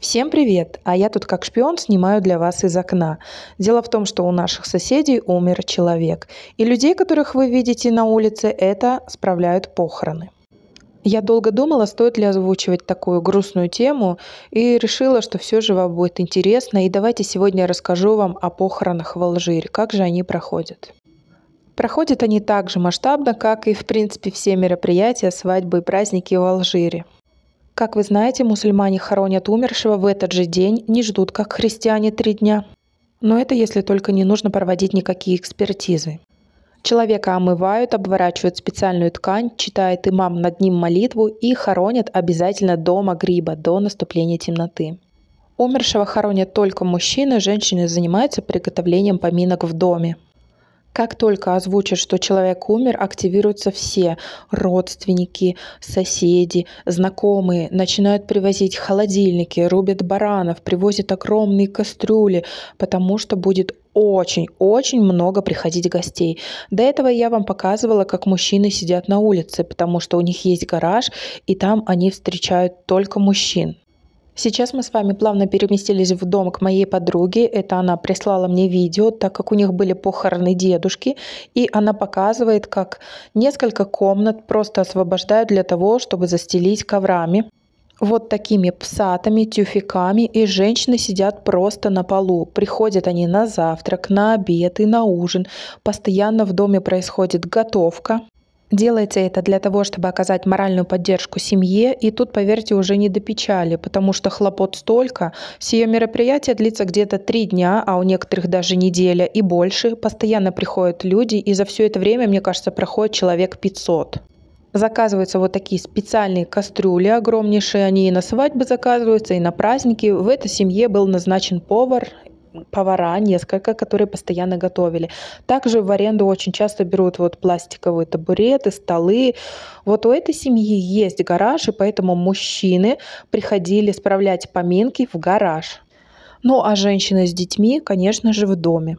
Всем привет! А я тут как шпион снимаю для вас из окна. Дело в том, что у наших соседей умер человек. И людей, которых вы видите на улице, это справляют похороны. Я долго думала, стоит ли озвучивать такую грустную тему, и решила, что все же вам будет интересно, и давайте сегодня расскажу вам о похоронах в Алжире, как же они проходят. Проходят они так же масштабно, как и, в принципе, все мероприятия, свадьбы и праздники в Алжире. Как вы знаете, мусульмане хоронят умершего в этот же день, не ждут, как христиане, три дня. Но это если только не нужно проводить никакие экспертизы. Человека омывают, обворачивают специальную ткань, читает имам над ним молитву и хоронят обязательно дома гриба до наступления темноты. Умершего хоронят только мужчины, женщины занимаются приготовлением поминок в доме. Как только озвучат, что человек умер, активируются все родственники, соседи, знакомые, начинают привозить холодильники, рубят баранов, привозят огромные кастрюли, потому что будет очень-очень много приходить гостей. До этого я вам показывала, как мужчины сидят на улице, потому что у них есть гараж, и там они встречают только мужчин. Сейчас мы с вами плавно переместились в дом к моей подруге. Это она прислала мне видео, так как у них были похороны дедушки. И она показывает, как несколько комнат просто освобождают для того, чтобы застелить коврами. Вот такими псатами, тюфиками и женщины сидят просто на полу. Приходят они на завтрак, на обед и на ужин. Постоянно в доме происходит готовка. Делайте это для того, чтобы оказать моральную поддержку семье, и тут, поверьте, уже не до печали, потому что хлопот столько. Сие мероприятие длится где-то три дня, а у некоторых даже неделя и больше. Постоянно приходят люди, и за все это время, мне кажется, проходит человек 500. Заказываются вот такие специальные кастрюли огромнейшие, они и на свадьбы заказываются, и на праздники. В этой семье был назначен повар, повара несколько, которые постоянно готовили. Также в аренду очень часто берут вот пластиковые табуреты, столы. Вот у этой семьи есть гараж, и поэтому мужчины приходили справлять поминки в гараж. Ну а женщины с детьми, конечно же, в доме.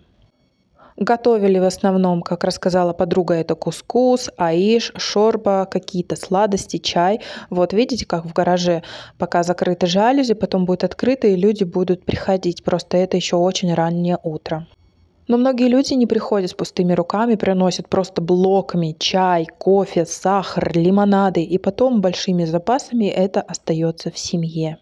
Готовили в основном, как рассказала подруга, это кускус, аиш, шорба, какие-то сладости, чай. Вот видите, как в гараже пока закрыты жалюзи, потом будет открыто, и люди будут приходить. Просто это еще очень раннее утро. Но многие люди не приходят с пустыми руками, приносят просто блоками чай, кофе, сахар, лимонады, и потом большими запасами это остается в семье.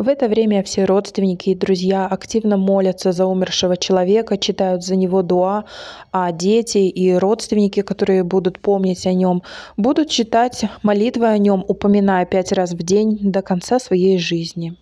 В это время все родственники и друзья активно молятся за умершего человека, читают за него дуа, а дети и родственники, которые будут помнить о нем, будут читать молитвы о нем, упоминая пять раз в день до конца своей жизни.